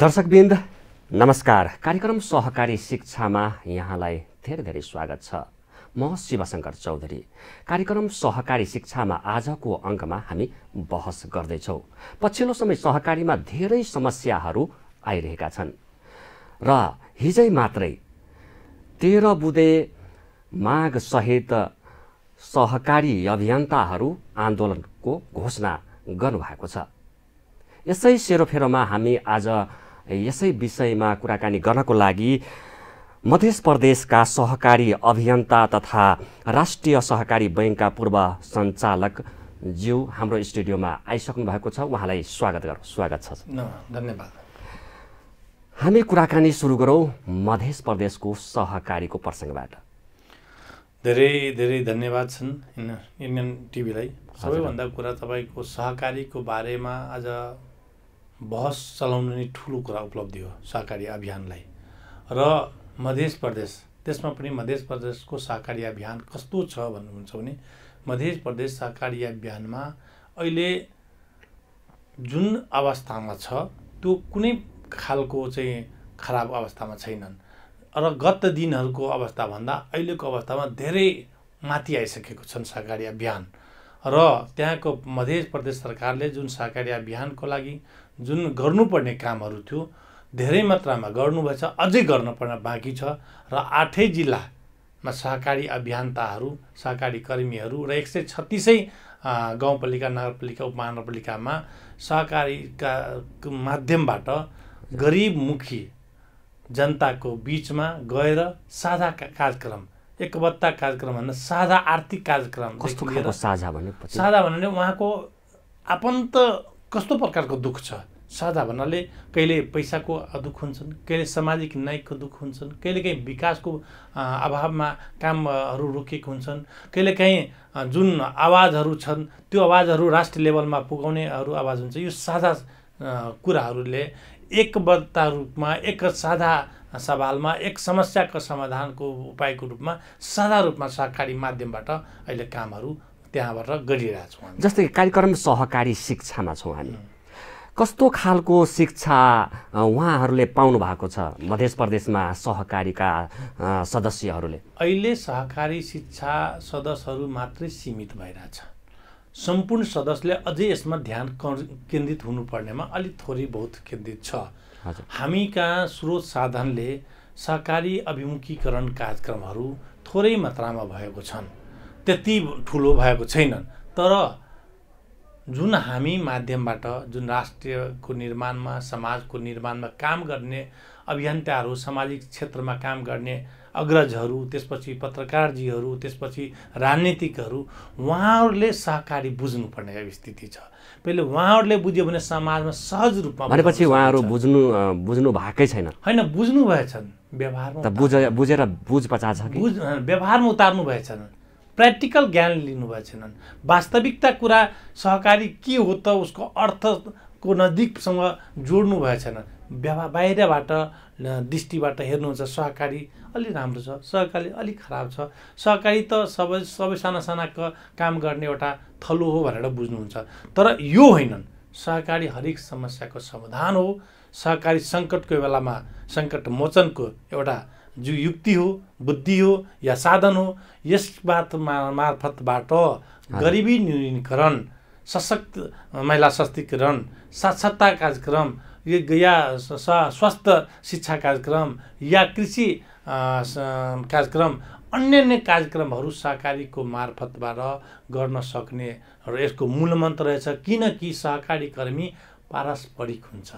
दर्शकबिन्द नमस्कार कार्यक्रम सहकारी शिक्षामा यहाँलाई धेरै धेरै स्वागत छ म शिवशङ्कर चौधरी कार्यक्रम सहकारी शिक्षामा आजको अङ्कमा हामी बहस गर्दैछौँ पछिल्लो समय सहकारीमा धेरै समस्याहरू आइरहेका छन् र हिजै मात्रै तेह्र बुधे सहित सहकारी अभियन्ताहरू आन्दोलनको घोषणा गर्नुभएको छ यसै सेरोफेरोमा हामी आज यसै विषयमा कुराकानी गर्नको लागि मध्य प्रदेशका सहकारी अभियन्ता तथा राष्ट्रिय सहकारी बैङ्कका पूर्व सञ्चालक ज्यू हाम्रो स्टुडियोमा आइसक्नु भएको छ उहाँलाई स्वागत गर स्वागत छ धन्यवाद हामी कुराकानी सुरु गरौँ मध्य प्रदेशको सहकारीको प्रसङ्गबाट धेरै धेरै धन्यवाद छन् इन्डियन टिभीलाई सबैभन्दा कुरा तपाईँको सहकारीको बारेमा आज बहस चलाउनु नै ठुलो कुरा उपलब्धि हो सहकारी अभियानलाई र मध्य प्रदेश त्यसमा पनि मध्य प्रदेशको सहकारी अभियान कस्तो छ भन्नुहुन्छ भने मध्य प्रदेश सहकारी अभियानमा अहिले जुन अवस्थामा छ त्यो कुनै खालको चाहिँ खराब अवस्थामा छैनन् र गत दिनहरूको अवस्थाभन्दा अहिलेको अवस्थामा धेरै माथि आइसकेको छन् सहकारी अभियान र त्यहाँको मध्य प्रदेश सरकारले जुन सहकारी अभियानको लागि जुन गर्नुपर्ने कामहरू थियो धेरै मात्रामा गर्नुभएछ अझै गर्नुपर्ने बाँकी छ र आठै जिल्लामा सहकारी अभियन्ताहरू सहकारी कर्मीहरू र एक सय छत्तिसै गाउँपालिका नगरपालिका उपमहानगरपालिकामा सहकारीका माध्यमबाट गरिबमुखी जनताको बिचमा गएर साझा कार्यक्रम एकबद्ध कार्यक्रम भन्दा साझा आर्थिक कार्यक्रम साझा साझा भने उहाँको आफन्त कस्तो प्रकारको दुःख छ साझा भन्नाले कहिले पैसाको दुःख हुन्छन् कहिले सामाजिक न्यायको दुःख हुन्छन् कहिलेकाहीँ विकासको अभावमा कामहरू रोकिएको हुन्छन् कहिलेकाहीँ जुन आवाजहरू छन् त्यो आवाजहरू राष्ट्रिय लेभलमा पुगाउनेहरू आवाज हुन्छ यो साझा कुराहरूले एकबद्धता रूपमा एक साझा सवालमा एक समस्याको समाधानको उपायको रूपमा साझा रूपमा सहकारी माध्यमबाट अहिले कामहरू त्यहाँबाट गरिरहेछौँ जस्तै कार्यक्रम सहकारी शिक्षामा छौँ हामी कस्तो खालको शिक्षा उहाँहरूले पाउनु भएको छ मध्य प्रदेशमा सहकारीका सदस्यहरूले अहिले सहकारी शिक्षा सदस्यहरू मात्रै सीमित भइरहेछ सम्पूर्ण सदस्यले अझै यसमा ध्यान केन्द्रित हुनुपर्नेमा अलिक थोरै बहुत केन्द्रित छ हामी कहाँ स्रोत साधनले सहकारी अभिमुखीकरण कार्यक्रमहरू थोरै मात्रामा भएको छन् त्यति ठुलो भएको छैनन् तर जुन हामी माध्यमबाट जुन राष्ट्रको निर्माणमा समाजको निर्माणमा काम गर्ने अभियन्ताहरू सामाजिक क्षेत्रमा काम गर्ने अग्रजहरू त्यसपछि पत्रकारजीहरू त्यसपछि राजनीतिकहरू उहाँहरूले सहकारी बुझ्नुपर्ने स्थिति छ पहिले उहाँहरूले बुझ्यो भने समाजमा सहज रूपमा भनेपछि उहाँहरू बुझ्नु बुझ्नु भएकै छैन होइन बुझ्नु भएछन् व्यवहारमा बुझेर बुझ पचास बुझ व्यवहारमा उतार्नु भएछन् प्र्याक्टिकल ज्ञान लिनुभएको छैनन् वास्तविकता कुरा सहकारी के हो त उसको अर्थको नजिकसँग जोड्नु भएको छैन व्यवहार बाहिरबाट दृष्टिबाट हेर्नुहुन्छ सहकारी अलि राम्रो छ सहकारी अलिक खराब छ सहकारी त सबै सबै साना साना काम गर्ने एउटा थलो हो भनेर बुझ्नुहुन्छ तर यो होइनन् सहकारी हरेक समस्याको समाधान हो सहकारी सङ्कटको बेलामा सङ्कट मोचनको एउटा जो युक्ति हो बुद्धि हो या साधन हो यस यसबाट मार्फतबाट गरिबी न्यूनीकरण सशक्त महिला सशक्तिकरण साक्षरता कार्यक्रम या स्वास्थ्य शिक्षा कार्यक्रम या कृषि कार्यक्रम अन्य अन्य कार्यक्रमहरू सहकारीको मार्फतबाट गर्न सक्ने र यसको मूलमन्त्र रहेछ किनकि सहकारी कर्मी पारस्परिक हुन्छ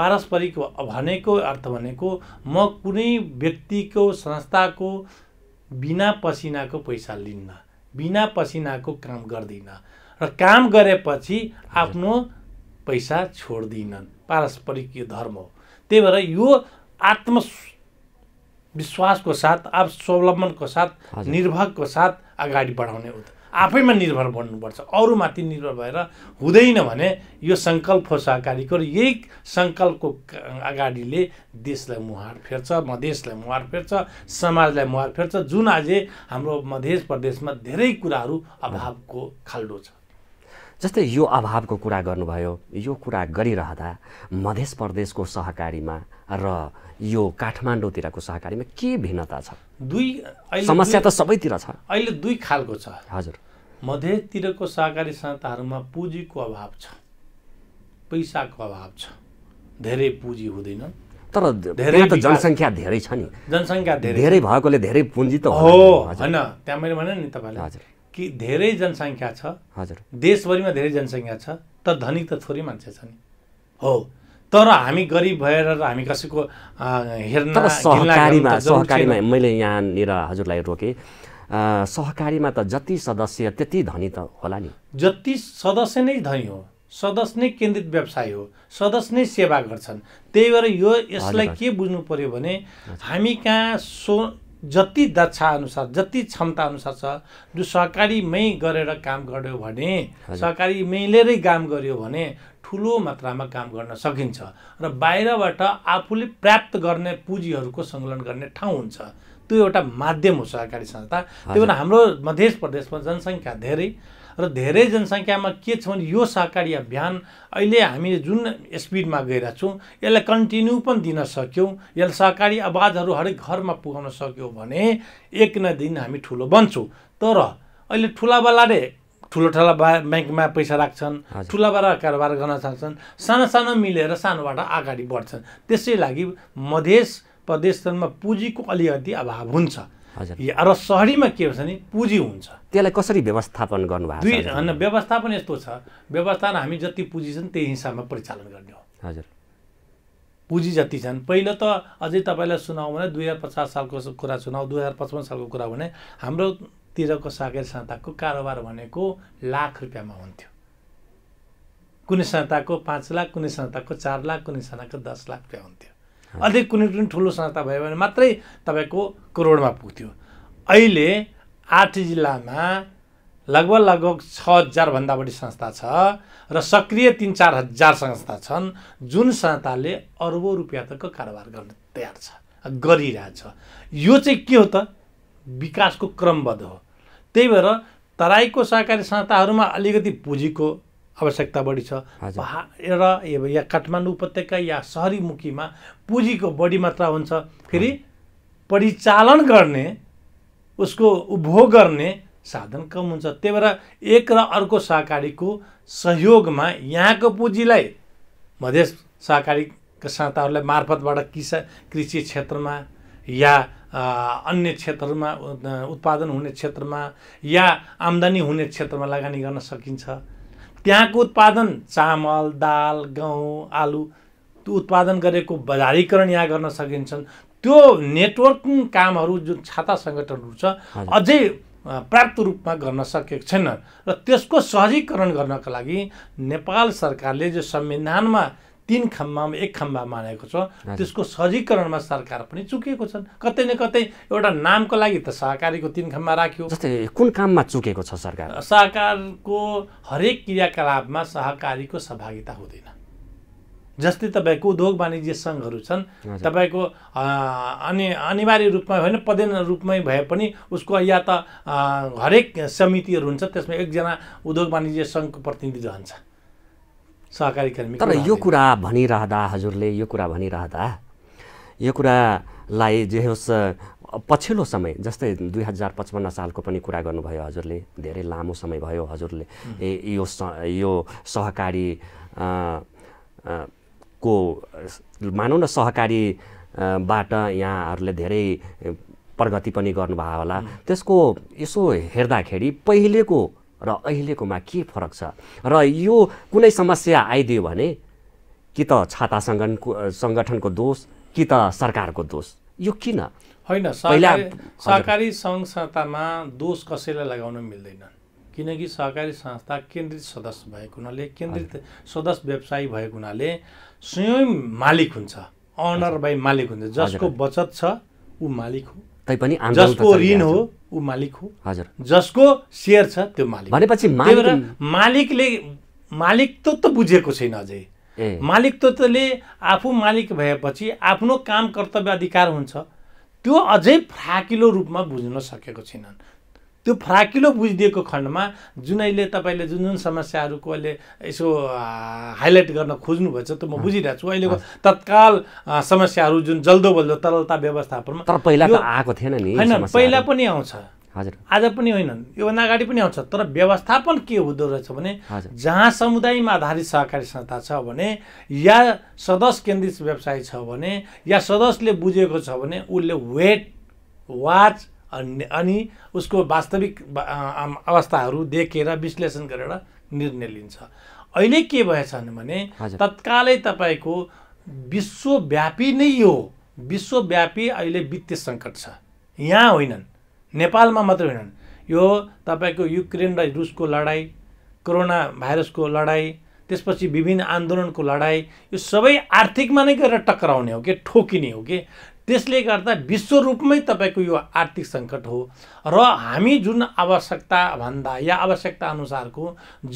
पारस्परिक भनेको अर्थ भनेको म कुनै व्यक्तिको संस्थाको बिना पसिनाको पैसा लिन्न बिना पसिनाको काम गर्दिनँ र काम गरेपछि आफ्नो पैसा छोड्दिनन् पारस्परिक यो धर्म हो त्यही भएर यो आत्म विश्वासको साथ आत्मावलम्बनको साथ निर्भरको साथ अगाडि बढाउने हो आफैमा निर्भर बन्नुपर्छ अरूमाथि निर्भर भएर हुँदैन भने यो सङ्कल्प सहकारीको र यही सङ्कल्पको अगाडिले देशलाई मुहार फेर्छ मधेसलाई मुहार फेर्छ समाजलाई मुहार फेर्छ जुन आज हाम्रो मधेस प्रदेशमा धेरै कुराहरू अभावको खाल्डो छ जस्तै यो अभावको कुरा गर्नुभयो यो कुरा गरिरहँदा मधेस प्रदेशको सहकारीमा र यो काठमाडौँतिरको सहकारीमा के भिन्नता छ दुई समस्या त सबैतिर छ अहिले दुई खालको छ हजुर मध्यतिरको सहकारी संस्थाहरूमा पुँजीको अभाव छ पैसाको अभाव छ धेरै पुँजी हुँदैन तर धेरै त जनसङ्ख्या धेरै छ नि जनसङ्ख्या धेरै भएकोले धेरै पुँजी त हो होइन त्यहाँ मैले भने नि तपाईँले हजुर कि धेरै जनसङ्ख्या छ हजुर देशभरिमा धेरै जनसङ्ख्या छ तर धनी त थोरै मान्छे छ नि हो तर हामी गरिब भएर हामी कसैको हेर्न सहकारीमा सहकारीमा मैले यहाँनिर हजुरलाई रोकेँ सहकारीमा त जति सदस्य त्यति धनी त होला नि जति सदस्य नै धनी हो सदस्य नै केन्द्रित व्यवसाय हो सदस्य नै सेवा गर्छन् त्यही भएर यो यसलाई के बुझ्नु पऱ्यो भने हामी कहाँ सो जति अनुसार जति क्षमता अनुसार छ जो सहकारीमै गरेर काम गर्यो भने सहकारीमै काम गर्यो भने ठुलो मात्रामा काम गर्न सकिन्छ र बाहिरबाट आफूले प्राप्त गर्ने पुँजीहरूको सङ्कलन गर्ने ठाउँ हुन्छ त्यो एउटा माध्यम हो सहकारी संस्था त्यही भएर हाम्रो मध्य प्रदेशमा जनसङ्ख्या धेरै र धेरै जनसङ्ख्यामा के छ भने यो सहकारी अभियान अहिले हामी जुन स्पिडमा गइरहेको छौँ यसलाई कन्टिन्यू पनि दिन सक्यौँ यसलाई सहकारी आवाजहरू हरेक घरमा पुगाउन सक्यौँ भने एक न दिन हामी ठुलो बन्छौँ तर अहिले ठुला ठुलो बा ब्याङ्कमा पैसा राख्छन् ठुला ठुलाबाट कारोबार गर्न सक्छन् साना साना मिलेर सानोबाट अगाडि बढ्छन् त्यसै लागि मधेस प्रदेशमा पुँजीको अलिकति अभाव हुन्छ र सहरीमा के हुन्छ भने पुँजी हुन्छ त्यसलाई कसरी व्यवस्थापन गर्नुभएको दुई होइन व्यवस्थापन यस्तो छ व्यवस्थापन हामी जति पुँजी छन् त्यही हिसाबमा परिचालन गर्ने हो हजुर पुँजी जति छन् पहिला त अझै तपाईँलाई सुनाउँ भने दुई हजार पचास सालको कुरा सुनाऊ दुई हजार पचपन्न सालको कुरा भने हाम्रो तिरको सागेर संस्थाको कारोबार भनेको लाख रुपियाँमा हुन्थ्यो कुनै संस्थाको पाँच लाख कुनै संस्थाको चार लाख कुनै संस्थाको दस लाख रुपियाँ हुन्थ्यो अझै कुनै पनि ठुलो संस्था भयो भने मात्रै तपाईँको करोडमा पुग्थ्यो अहिले आठ जिल्लामा लगभग लगभग छ हजारभन्दा बढी संस्था छ र सक्रिय तिन चार हजार संस्था छन् जुन संस्थाले अर्बौँ रुपियाँ तको कारोबार गर्न तयार छ गरिरहेछ यो चाहिँ के हो त विकासको क्रमबद्ध हो त्यही भएर तराईको सहकारी संस्थाहरूमा अलिकति पुँजीको आवश्यकता बढी छ र या काठमाडौँ उपत्यका या सहरीमुखीमा पुँजीको बढी मात्रा हुन्छ फेरि परिचालन गर्ने उसको उपभोग गर्ने साधन कम हुन्छ त्यही भएर एक र अर्को सहकारीको सहयोगमा यहाँको पुँजीलाई मधेस सहकारी संस्थाहरूलाई मार्फतबाट किसा कृषि क्षेत्रमा या अन्य क्षेत्रमा उत्पादन हुने क्षेत्रमा या आम्दानी हुने क्षेत्रमा लगानी गर्न सकिन्छ त्यहाँको उत्पादन चामल दाल गहुँ आलु त्यो उत्पादन गरेको बजारीकरण यहाँ गर्न सकिन्छ त्यो नेटवर्किङ कामहरू जुन छाता सङ्गठनहरू छ अझै पर्याप्त रूपमा गर्न सकेको छैन र त्यसको सहजीकरण गर्नका लागि नेपाल सरकारले जो संविधानमा तिन खम्बामा एक खम्बा मानेको छ त्यसको सहजीकरणमा सरकार पनि चुकेको छन् कतै न कतै एउटा नामको लागि त सहकारीको तिन खम्बा राख्यो जस्तै कुन काममा चुकेको छ सरकार सहकारको हरेक क्रियाकलापमा सहकारीको सहभागिता हुँदैन जस्तै तपाईँको उद्योग वाणिज्य सङ्घहरू छन् तपाईँको अनि अनिवार्य रूपमा होइन पदेन रूपमै भए पनि उसको या त हरेक समितिहरू हुन्छ त्यसमा एकजना उद्योग वाणिज्य सङ्घको प्रतिनिधि रहन्छ सहकारी कर्मी तर यो कुरा भनिरहँदा हजुरले यो कुरा भनिरहँदा यो कुरालाई जे होस् पछिल्लो समय जस्तै दुई हजार पचपन्न सालको पनि कुरा गर्नुभयो हजुरले धेरै लामो समय भयो हजुरले यो स यो सहकारी को मानौँ न सहकारीबाट यहाँहरूले धेरै प्रगति पनि गर्नुभयो होला त्यसको यसो हेर्दाखेरि पहिलेको र अहिलेकोमा के फरक छ र यो कुनै समस्या आइदियो भने कि त छाता सङ्गठनको सङ्गठनको दोष कि त सरकारको दोष यो किन होइन सहकारी सङ्घ संस्थामा दोष कसैलाई लगाउन मिल्दैन किनकि सहकारी संस्था केन्द्रित सदस्य भएको हुनाले केन्द्रित सदस्य व्यवसायी भएको हुनाले स्वयं मालिक हुन्छ अनर बाई मालिक हुन्छ जसको बचत छ ऊ मालिक हो तैपनि जसको ऋण हो ऊ मालिक हो हजुर जसको सेयर छ त्यो मालिक भनेपछि मालिकले मालिकत्व त बुझेको छैन अझै मालिकत्वले आफू मालिक भएपछि आफ्नो काम कर्तव्य अधिकार हुन्छ त्यो अझै फ्राकिलो रूपमा बुझ्न सकेको छैनन् त्यो फराकिलो बुझिदिएको खण्डमा जुन अहिले तपाईँले जुन जुन समस्याहरूको अहिले यसो हाइलाइट गर्न खोज्नुभएछ छ त्यो म बुझिरहेको छु अहिलेको तत्काल समस्याहरू जुन जल्दो बल्दो तरलता व्यवस्थापनमा तर पहिला आएको थिएन नि होइन पहिला पनि आउँछ हजुर आज पनि होइन योभन्दा अगाडि पनि आउँछ तर व्यवस्थापन के हुँदो रहेछ भने जहाँ समुदायमा आधारित सहकारी संस्था छ भने या सदस्य केन्द्रित व्यवसाय छ भने या सदस्यले बुझेको छ भने उसले वेट वाच अनि उसको वास्तविक अवस्थाहरू देखेर विश्लेषण गरेर निर्णय लिन्छ अहिले के भएछ भने तत्कालै तपाईँको विश्वव्यापी नै हो विश्वव्यापी अहिले वित्तीय सङ्कट छ यहाँ होइनन् नेपालमा मात्रै होइनन् यो तपाईँको युक्रेन र रुसको लडाइँ कोरोना भाइरसको लडाइँ त्यसपछि विभिन्न आन्दोलनको लडाइँ यो सबै आर्थिकमा नै गएर टक्राउने हो कि ठोकिने हो कि त्यसले गर्दा विश्वरूपमै तपाईँको यो आर्थिक सङ्कट हो र हामी जुन आवश्यकताभन्दा या आवश्यकता अनुसारको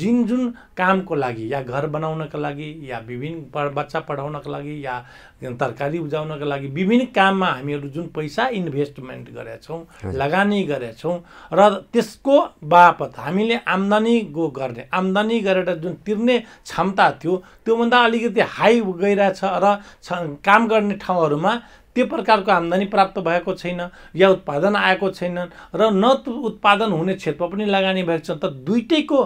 जुन जुन कामको लागि या घर बनाउनको लागि या विभिन्न बच्चा पढाउनको लागि या तरकारी उब्जाउनको लागि विभिन्न काममा हामीहरू जुन पैसा इन्भेस्टमेन्ट गरेछौँ लगानी गरेछौँ र त्यसको बापत हामीले आम्दानी गो गर्ने आम्दानी गरेर जुन तिर्ने क्षमता थियो त्योभन्दा अलिकति हाई गइरहेछ र काम गर्ने ठाउँहरूमा त्यो प्रकारको आम्दानी प्राप्त भएको छैन या उत्पादन आएको छैन र न उत्पादन हुने क्षेत्रमा पनि लगानी भएको छ त दुइटैको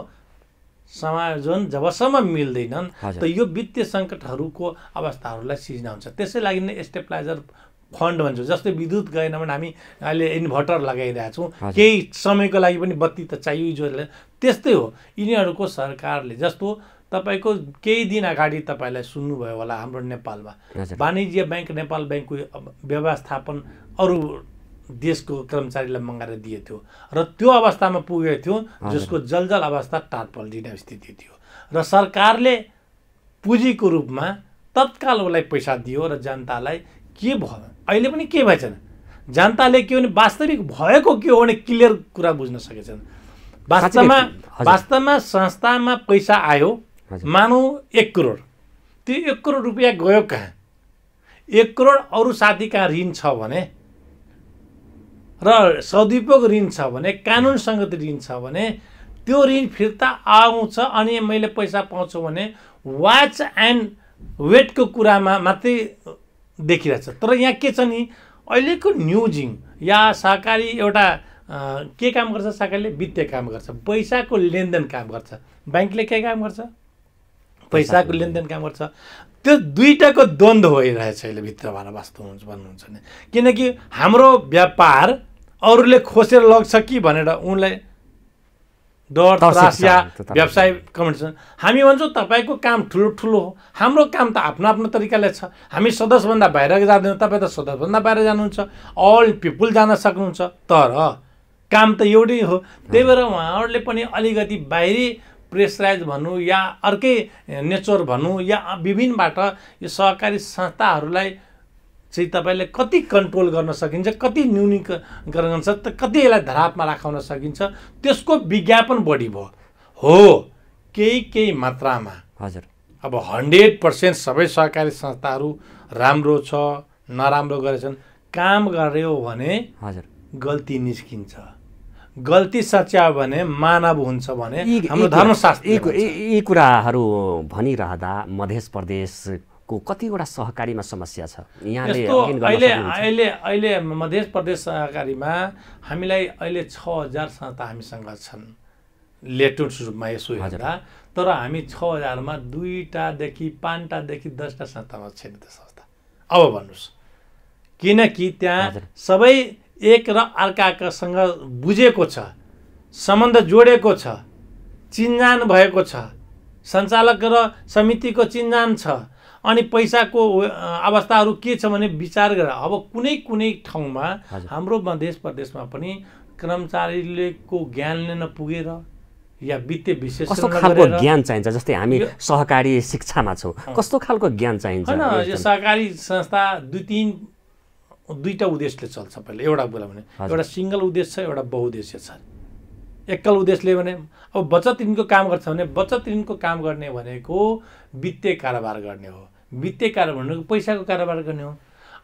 समायोजन जबसम्म मिल्दैनन् त यो वित्तीय सङ्कटहरूको अवस्थाहरूलाई सिर्जना हुन्छ त्यसै लागि नै स्टेपलाइजर फन्ड भन्छौँ जस्तै विद्युत गएन भने हामी अहिले इन्भर्टर लगाइरहेछौँ केही समयको लागि पनि बत्ती त चाहियो त्यस्तै हो यिनीहरूको सरकारले जस्तो तपाईँको केही दिन अगाडि तपाईँलाई सुन्नुभयो होला हाम्रो नेपालमा वाणिज्य ब्याङ्क नेपाल ब्याङ्कको व्यवस्थापन अरू देशको कर्मचारीलाई मगाएर दिएको थियो र त्यो अवस्थामा पुगेको थियो जसको जलजल अवस्था टाट स्थिति थियो र सरकारले पुँजीको रूपमा तत्काल उसलाई पैसा दियो र जनतालाई के भयो अहिले पनि के भएछन् जनताले के भने वास्तविक भएको के हो भने क्लियर कुरा बुझ्न सकेछन् वास्तवमा वास्तवमा संस्थामा पैसा आयो मानौँ एक करोड त्यो एक करोड रुपियाँ गयो कहाँ एक करोड अरू साथी कहाँ ऋण छ भने र सदुपयोग ऋण छ भने कानुनसङ्गत ऋण छ भने त्यो ऋण फिर्ता आउँछ अनि मैले पैसा पाउँछु भने वाच एन्ड वेटको कुरामा मात्रै देखिरहेछ तर यहाँ के छ नि अहिलेको न्युजिङ या सहकारी एउटा के काम गर्छ सहकारीले वित्तीय काम गर्छ पैसाको लेनदेन काम गर्छ ब्याङ्कले के काम गर्छ पैसाको लेनदेन काम गर्छ त्यो दुइटाको द्वन्द भइरहेछ अहिले भित्र भएर वास्तव हुन्छ भन्नुहुन्छ भने किनकि हाम्रो व्यापार अरूले खोसेर लग्छ कि भनेर उनलाई डर त्रास या व्यवसाय कमेन्ट हामी भन्छौँ तपाईँको काम ठुलो ठुलो हो हाम्रो काम त आफ्नो आफ्नो तरिकाले छ हामी सदस्यभन्दा बाहिर जाँदैनौँ तपाईँ त सदस्यभन्दा बाहिर जानुहुन्छ अल पिपुल जान सक्नुहुन्छ तर काम त एउटै हो त्यही भएर उहाँहरूले पनि अलिकति बाहिरी प्रेसराइज भनौँ या अर्कै नेचर भनौँ या विभिन्नबाट यो सहकारी संस्थाहरूलाई चाहिँ तपाईँले कति कन्ट्रोल गर्न सकिन्छ कति न्यूनीकरण गर्न सक्छ कति यसलाई धरापमा राखाउन सकिन्छ त्यसको विज्ञापन बढी भयो हो केही केही मात्रामा हजुर अब हन्ड्रेड पर्सेन्ट सबै सहकारी संस्थाहरू राम्रो छ नराम्रो गरेछन् काम गऱ्यो भने हजुर गल्ती निस्किन्छ गल्ती सच्यायो भने मानव हुन्छ भने हाम्रो धर्मशास्त्र यी कुराहरू भनिरहँदा मध्य प्रदेशको कतिवटा सहकारीमा समस्या छ यहाँले अहिले अहिले अहिले मध्य प्रदेश सहकारीमा हामीलाई अहिले छ हजार संस्था हामीसँग छन् लेटेस्ट रूपमा यसो हेर्दा तर हामी छ हजारमा दुईवटादेखि पाँचवटादेखि दसवटा संस्थामा छैन त्यो संस्था अब भन्नुहोस् किनकि त्यहाँ सबै एक र अर्कासँग बुझेको छ सम्बन्ध जोडेको छ चिन्जान भएको छ सञ्चालक र समितिको चिन्जान छ अनि पैसाको अवस्थाहरू के छ भने विचार गरेर अब कुनै कुनै ठाउँमा हाम्रो मधेस प्रदेशमा पनि कर्मचारीलेको ज्ञान लिन पुगेर या वित्तीय विशेष कस्तो खालको ज्ञान चाहिन्छ जस्तै हामी सहकारी शिक्षामा छौँ कस्तो खालको ज्ञान चाहिन्छ होइन यो सहकारी संस्था दुई तिन दुईवटा उद्देश्यले चल्छ पहिला एउटा कुरा भने एउटा सिङ्गल उद्देश्य छ एउटा बहुद्देश्य छ एकल उद्देश्यले भने अब बचत ऋणको काम गर्छ भने बचत ऋणको काम गर्ने भनेको वित्तीय कारोबार गर्ने हो वित्तीय कारोबार भनेको पैसाको कारोबार गर्ने हो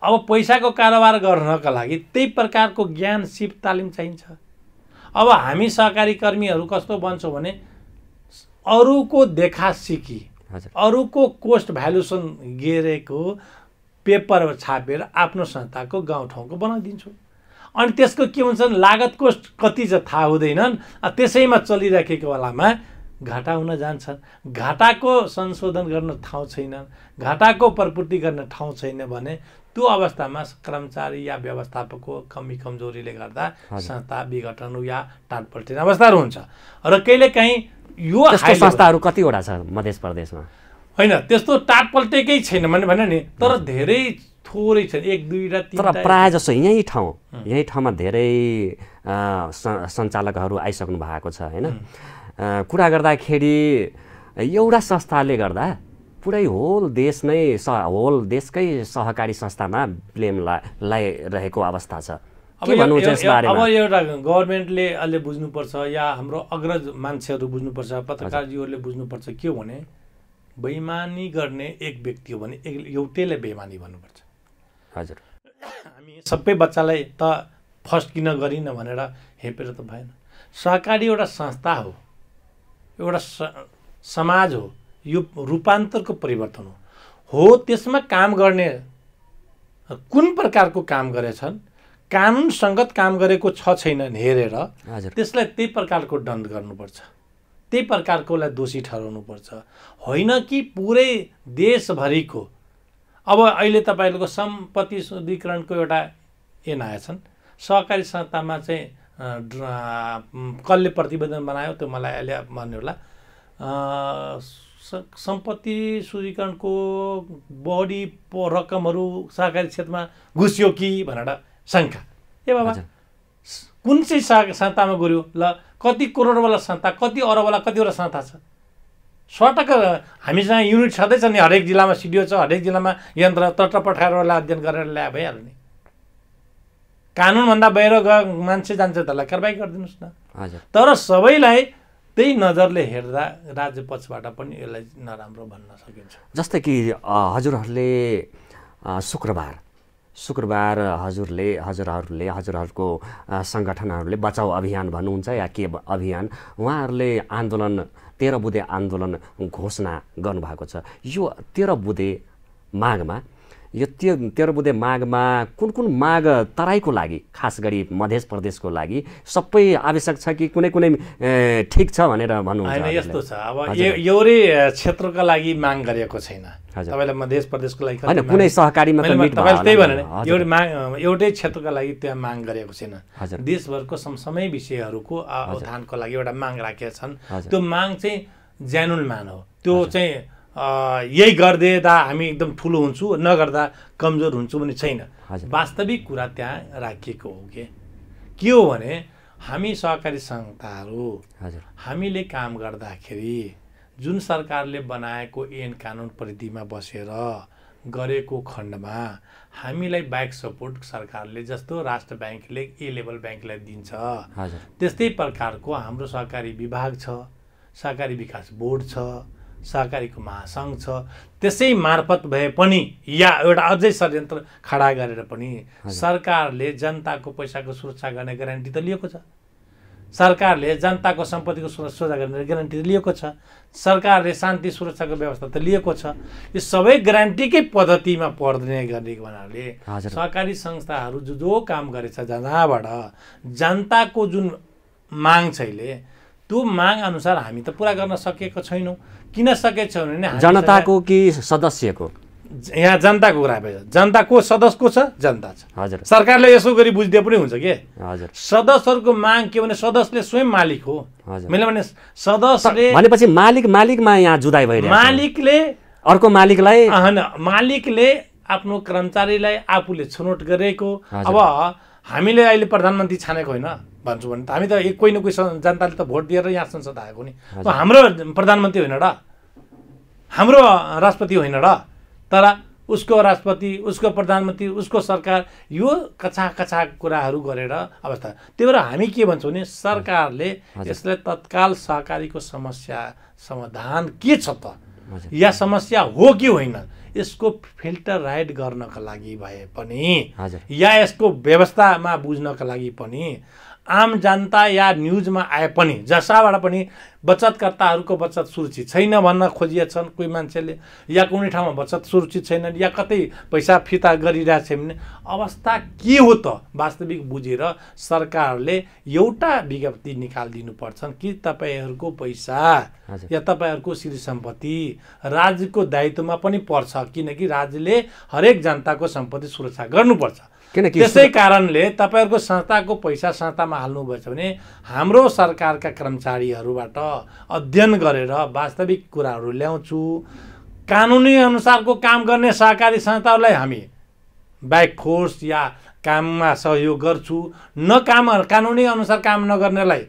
अब पैसाको कारोबार गर्नका लागि त्यही प्रकारको ज्ञान सिप तालिम चाहिन्छ अब हामी सहकारी कर्मीहरू कस्तो बन्छौँ भने अरूको देखा सिकी अरूको कोस्ट भ्यालुसन गेरेको पेपर छापेर आफ्नो संस्थाको गाउँठाउँको बनाइदिन्छु अनि त्यसको के हुन्छ लागत कति चाहिँ थाहा हुँदैनन् त्यसैमा चलिराखेको बेलामा घाटा हुन जान्छ घाटाको संशोधन गर्न ठाउँ छैन घाटाको प्रपूर्ति गर्न ठाउँ छैन भने त्यो अवस्थामा कर्मचारी या व्यवस्थापकको कमी कमजोरीले गर्दा संस्था विघटन या टाटपल्टिने अवस्थाहरू हुन्छ र कहिलेकाहीँ यो संस्थाहरू कतिवटा छ मध्य प्रदेशमा होइन त्यस्तो टाटपल्टेकै छैन भने भने नि तर धेरै थोरै छन् एक दुईवटा तर प्रायः जसो यहीँ ठाउँ यहीँ ठाउँमा धेरै सञ्चालकहरू आइसक्नु भएको छ होइन कुरा गर्दाखेरि एउटा संस्थाले गर्दा पुरै होल देश नै स होल देशकै सहकारी संस्थामा प्लेम ला रहेको अवस्था छ अब एउटा गभर्मेन्टले अहिले बुझ्नुपर्छ या हाम्रो अग्रज मान्छेहरू बुझ्नुपर्छ पत्रकारजीहरूले बुझ्नुपर्छ के भने बेइमानी गर्ने एक व्यक्ति हो भने एक एउटैलाई बेइमानी भन्नुपर्छ हजुर हामी सबै बच्चालाई त फर्स्ट किन गरिन भनेर हेपेर त भएन सहकारी एउटा संस्था हो एउटा समाज हो यो रूपान्तरको परिवर्तन हो हो त्यसमा काम गर्ने कुन प्रकारको काम गरेछन् कानुनसङ्गत काम गरेको छ छैनन् हेरेर त्यसलाई त्यही प्रकारको दण्ड गर्नुपर्छ त्यही प्रकारकोलाई दोषी ठहराउनु पर्छ होइन कि पुरै देशभरिको अब अहिले तपाईँहरूको सम्पत्ति शुद्धिकरणको एउटा एन आएछन् सहकारी संस्थामा चाहिँ कसले प्रतिवेदन बनायो त्यो मलाई अहिले भन्ने होला सम्पत्ति शुद्धिकरणको बढी रकमहरू सहकारी क्षेत्रमा घुस्यो कि भनेर शङ्का ए बाबा कुन चाहिँ संस्थामा गऱ्यो ल कति करोडवाला संस्था कति अरबवाला कतिवटा संस्था छ सटक हामीसँग युनिट छँदैछ नि हरेक जिल्लामा सिडिओ छ हरेक जिल्लामा यन्त्र तट पठाएर अध्ययन गरेर ल्याए भइहाल्ने कानुनभन्दा बाहिर ग मान्छे जान्छ त्यसलाई कारवाही गरिदिनुहोस् न तर सबैलाई त्यही नजरले हेर्दा राज्य पक्षबाट पनि यसलाई नराम्रो भन्न सकिन्छ जस्तै कि हजुरहरूले शुक्रबार शुक्रबार हजुरले हजुरहरूले हजुरहरूको सङ्गठनहरूले बचाउ अभियान भन्नुहुन्छ या के अभियान उहाँहरूले आन्दोलन तेह्र बुधे आन्दोलन घोषणा गर्नुभएको छ यो तेह्र बुधे मागमा यो त्यो तेह्र बुधे माघमा कुन कुन माघ तराईको लागि खास गरी मध्य प्रदेशको लागि सबै आवश्यक छ कि कुनै कुनै ठिक छ भनेर भन्नु यस्तो छ अब एउटै क्षेत्रको लागि माग गरेको छैन तपाईँलाई मध्य प्रदेशको लागि होइन कुनै सहकारीमा तपाईँले त्यही भने एउटै माग एउटै क्षेत्रका लागि त्यहाँ माग गरेको छैन देशभरको समसमय विषयहरूको उत्थानको लागि एउटा माग राखेका छन् त्यो माग चाहिँ ज्यानुन मान हो त्यो चाहिँ यही गरिदिएता हामी एकदम ठुलो हुन्छौँ नगर्दा कमजोर हुन्छु भने छैन वास्तविक कुरा त्यहाँ राखिएको हो कि के हो भने हामी सहकारी संस्थाहरू हामीले काम गर्दाखेरि जुन सरकारले बनाएको एन कानुन परिधिमा बसेर गरेको खण्डमा हामीलाई बाइक सपोर्ट सरकारले जस्तो राष्ट्र ब्याङ्कले ए लेभल ब्याङ्कलाई दिन्छ त्यस्तै प्रकारको हाम्रो सहकारी विभाग छ सहकारी विकास बोर्ड छ सहकारीको महासङ्घ छ त्यसै मार्फत भए पनि या एउटा अझै षड्यन्त्र खडा गरेर पनि सरकारले जनताको पैसाको सुरक्षा गर्ने ग्यारेन्टी त लिएको छ सरकारले जनताको सम्पत्तिको सुरक्षा गर्ने ग्यारेन्टी त लिएको छ सरकारले शान्ति सुरक्षाको व्यवस्था त लिएको छ यो सबै ग्यारेन्टीकै पद्धतिमा पर्ने गर्ने हुनाले सहकारी संस्थाहरू जो जो काम गरेछ जहाँबाट जनताको जुन माग छ अहिले त्यो माग अनुसार हामी त पुरा गर्न सकेको छैनौँ किन सकेको छैनौँ भने जनताको कि सदस्यको यहाँ जनताको कुरा भयो जनता को सदस्य को छ जनता छ हजुर सरकारले यसो गरी बुझिदिए पनि हुन्छ के हजुर सदस्यहरूको माग के भने सदस्यले स्वयं मालिक हो मैले भने सदस्यले भनेपछि मालिक मालिकमा यहाँ जुदाइ भइरहेको मालिकले अर्को मालिकलाई होइन मालिकले आफ्नो कर्मचारीलाई आफूले छनौट गरेको अब हामीले अहिले प्रधानमन्त्री छानेको होइन भन्छु भने त हामी त कोही न कोही जनताले त भोट दिएर यहाँ संसद आएको नि हाम्रो प्रधानमन्त्री होइन र हाम्रो राष्ट्रपति होइन र तर उसको राष्ट्रपति उसको प्रधानमन्त्री उसको सरकार यो कछा कछा कुराहरू गरेर अवस्था त्यही भएर हामी के भन्छौँ भने सरकारले यसलाई तत्काल सहकारीको समस्या समाधान के छ त या समस्या हो कि होइन यसको फिल्टर राइट गर्नका लागि भए पनि या यसको व्यवस्थामा बुझ्नका लागि पनि आम जनता या न्युजमा आए पनि जसबाट पनि बचतकर्ताहरूको बचत सुरक्षित छैन भन्न खोजिएछन् कोही मान्छेले या कुनै ठाउँमा बचत सुरक्षित छैन या कतै पैसा फिर्ता गरिरहेछ भने अवस्था के हो त वास्तविक बुझेर सरकारले एउटा विज्ञप्ति निकालिदिनुपर्छन् कि तपाईँहरूको पैसा या तपाईँहरूको श्री सम्पत्ति राज्यको दायित्वमा पनि पर्छ किनकि राज्यले हरेक जनताको सम्पत्ति सुरक्षा गर्नुपर्छ किनकि त्यसै कारणले तपाईँहरूको संस्थाको पैसा संस्थामा हाल्नुभएछ भने हाम्रो सरकारका कर्मचारीहरूबाट अध्ययन गरेर वास्तविक कुराहरू ल्याउँछु कानुनी अनुसारको काम गर्ने सहकारी संस्थाहरूलाई हामी बाइक फोर्स या काममा सहयोग गर्छु न काम कानुनी अनुसार काम नगर्नेलाई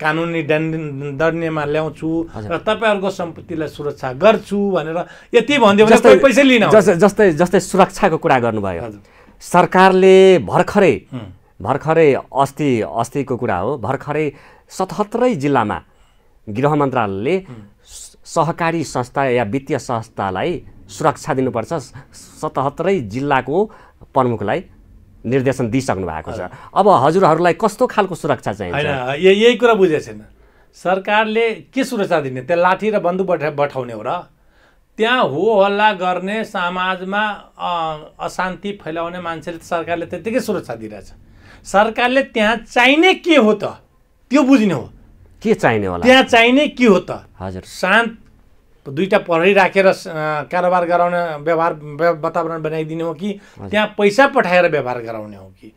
कानुनी दण्ड दण्डमा ल्याउँछु र तपाईँहरूको सम्पत्तिलाई सुरक्षा गर्छु भनेर यति भनिदियो भने लिन जस्तै जस्तै सुरक्षाको कुरा गर्नुभयो हजुर सरकारले भर्खरै भर्खरै अस्ति अस्तिको कुरा हो भर्खरै सतहत्तरै जिल्लामा गृह मन्त्रालयले सहकारी संस्था या वित्तीय संस्थालाई सुरक्षा दिनुपर्छ सतहत्तरै जिल्लाको प्रमुखलाई निर्देशन दिइसक्नु भएको छ अब हजुरहरूलाई कस्तो खालको सुरक्षा चाहिन्छ यही कुरा बुझेको छैन सरकारले के सुरक्षा दिने त्यहाँ लाठी र बन्दुक बठ बठाउने हो र त्यहाँ हो हल्ला गर्ने समाजमा अशान्ति फैलाउने मान्छेले सरकारले त्यत्तिकै सुरक्षा दिइरहेछ सरकारले त्यहाँ चाहिने के हो त त्यो बुझ्ने हो के चाहिने होला त्यहाँ चाहिने के हो त हजुर शान्त दुईवटा प्रहरी राखेर कारोबार गराउने व्यवहार वातावरण बनाइदिने हो कि त्यहाँ पैसा पठाएर व्यवहार गराउने हो कि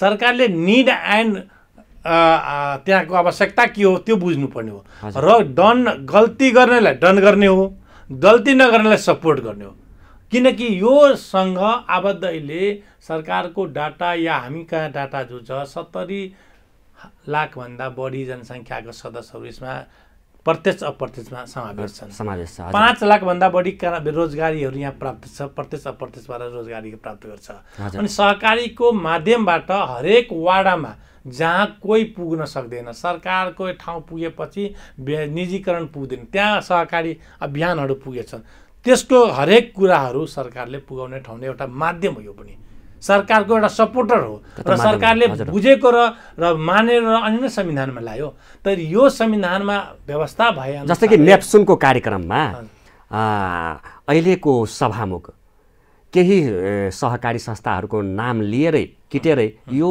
सरकारले निड एन्ड त्यहाँको आवश्यकता के हो त्यो बुझ्नुपर्ने हो र डन गल्ती गर्नेलाई डन गर्ने हो गल्ती नगर्नेलाई सपोर्ट गर्ने हो किनकि योसँग आबद्ध अहिले सरकारको डाटा या हामी कहाँ डाटा जो छ सत्तरी लाखभन्दा बढी जनसङ्ख्याको सदस्यहरू यसमा प्रत्यक्ष अप्रत्यक्षमा समावेश छन् समावेश छ पाँच लाखभन्दा बढी रोजगारीहरू यहाँ प्राप्त छ प्रत्यक्ष अप्रत्यक्षबाट रोजगारी प्राप्त गर्छ अनि सहकारीको माध्यमबाट हरेक वाडामा जहाँ कोही पुग्न सक्दैन सरकारको ठाउँ पुगेपछि निजीकरण पुग्दैन त्यहाँ सहकारी अभियानहरू पुगेछन् त्यसको हरेक कुराहरू सरकारले पुगाउने ठाउँले एउटा माध्यम हो यो पनि सरकारको एउटा सपोर्टर हो र सरकारले बुझेको र र मानेर अनि नै संविधानमा ल्यायो तर यो संविधानमा व्यवस्था भए जस्तै कि नेप्सुनको कार्यक्रममा अहिलेको सभामुख केही सहकारी संस्थाहरूको नाम लिएरै किटेरै यो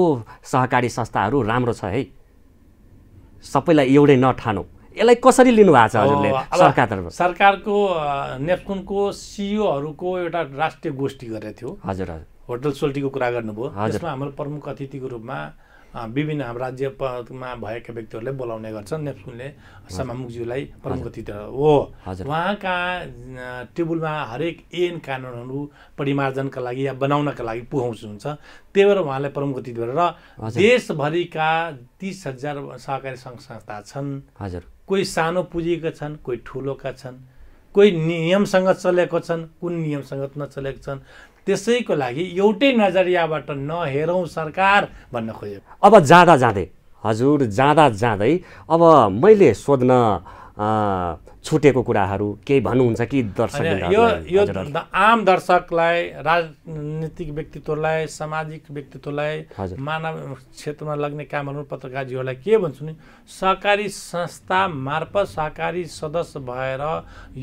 सहकारी संस्थाहरू राम्रो छ है सबैलाई एउटै नठानौँ यसलाई कसरी लिनुभएको छ हजुरले सरकारतर्फ सरकारको नेपकुनको सिइओहरूको एउटा राष्ट्रिय गोष्ठी गरेको थियो हजुर हजुर होटल सोल्टीको कुरा गर्नुभयो हजुर हाम्रो प्रमुख अतिथिको रूपमा विभिन्न हाम्रो राज्यमा भएका व्यक्तिहरूले बोलाउने गर्छन् नेप्सुनले सभामुखज्यूलाई प्रमुख अतिथि हो उहाँका टेबुलमा हरेक एन कानुनहरू परिमार्जनका लागि या बनाउनका लागि पुगाउँछु हुन्छ त्यही भएर उहाँलाई प्रमुख अतिथि गरेर देशभरिका तिस हजार सहकारी सङ्घ संस्था छन् हजुर कोही सानो पुँजीका छन् कोही ठुलोका छन् कोही नियमसँग चलेको छन् कुन नियमसँग नचलेको छन् त्यसैको लागि एउटै नजरियाबाट नहेरौँ सरकार भन्न खोजेको अब जाँदा जाँदै हजुर जाँदा जाँदै अब मैले सोध्न छुटेको कुराहरू केही भन्नुहुन्छ कि दर्शक यो यो आम दर्शकलाई राजनीतिक व्यक्तित्वलाई सामाजिक व्यक्तित्वलाई मानव क्षेत्रमा लग्ने कामहरू पत्रकारजीहरूलाई के भन्छु नि सहकारी संस्था मार्फत सहकारी सदस्य भएर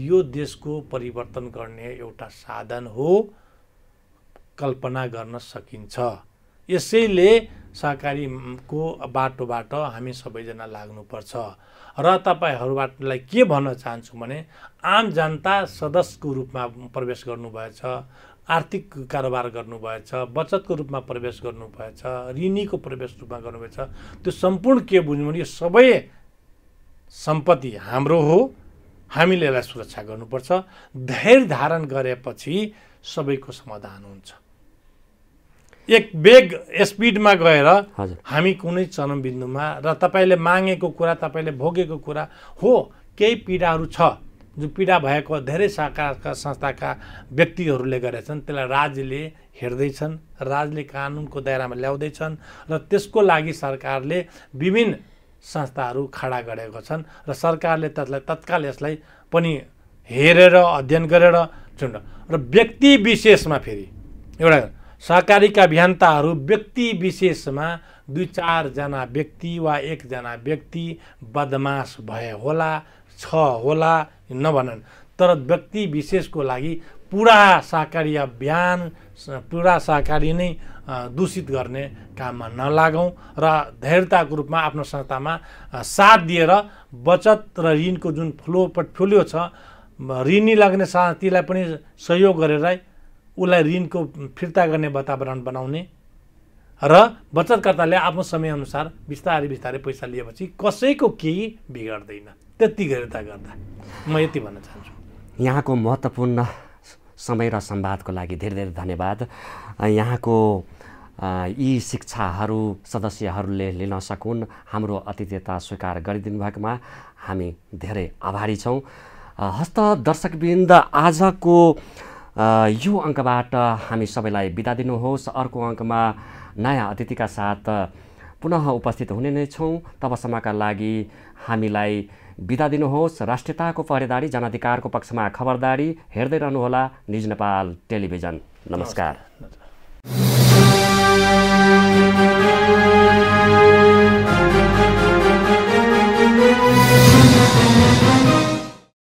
यो देशको परिवर्तन गर्ने एउटा साधन हो कल्पना गर्न सकिन्छ यसैले सहकारीको बाटोबाट हामी सबैजना लाग्नुपर्छ र तपाईँहरूबाटलाई के भन्न चाहन्छु भने आम जनता सदस्यको रूपमा प्रवेश गर्नुभएछ आर्थिक कारोबार गर्नुभएछ बचतको रूपमा प्रवेश गर्नुभएछ ऋणीको प्रवेश रूपमा गर्नुभएछ त्यो सम्पूर्ण के बुझ्नु भने यो सबै सम्पत्ति हाम्रो हो हामीले यसलाई सुरक्षा गर्नुपर्छ धैर्य धारण गरेपछि सबैको समाधान हुन्छ एक बेग स्पिडमा गएर हामी कुनै चरमबिन्दुमा र तपाईँले मागेको कुरा तपाईँले भोगेको कुरा हो केही पीडाहरू छ जो पीडा भएको धेरै सरकारका संस्थाका व्यक्तिहरूले गरेछन् त्यसलाई राज्यले हेर्दैछन् राज्यले कानुनको दायरामा ल्याउँदैछन् र त्यसको लागि सरकारले विभिन्न संस्थाहरू खडा गरेको छन् र सरकारले त्यसलाई तत्काल यसलाई पनि हेरेर अध्ययन गरेर चुन र व्यक्ति विशेषमा फेरि एउटा सहकारीका अभियन्ताहरू व्यक्ति विशेषमा दुई चारजना व्यक्ति वा एकजना व्यक्ति बदमास भए होला छ होला नभनन् तर व्यक्ति विशेषको लागि पुरा सहकारी अभियान पुरा सहकारी नै दूषित गर्ने काममा नलागौँ र धैर्यताको रूपमा आफ्नो संस्थामा साथ दिएर बचत र ऋणको जुन फ्लो पोर्टफोलियो छ ऋणी लाग्ने साथीलाई पनि सहयोग गरेरै उसलाई ऋणको फिर्ता गर्ने वातावरण बनाउने र बचतकर्ताले आफ्नो समयअनुसार बिस्तारै बिस्तारै पैसा लिएपछि कसैको केही बिगार्दैन त्यति गर्दा गर्दा म यति भन्न चाहन्छु यहाँको महत्त्वपूर्ण समय र संवादको लागि धेरै धेरै धन्यवाद यहाँको यी शिक्षाहरू सदस्यहरूले लिन सकुन् हाम्रो अतिथ्यता स्वीकार गरिदिनु भएकोमा हामी धेरै आभारी छौँ हस्त दर्शकवृन्द आजको यो अङ्कबाट हामी सबैलाई बिदा दिनुहोस् अर्को अङ्कमा नयाँ अतिथिका साथ पुनः उपस्थित हुने नै छौँ तबसम्मका लागि हामीलाई बिदा दिनुहोस् राष्ट्रियताको पहरेदारी जनाधिकारको पक्षमा खबरदारी हेर्दै रहनुहोला निज नेपाल टेलिभिजन नमस्कार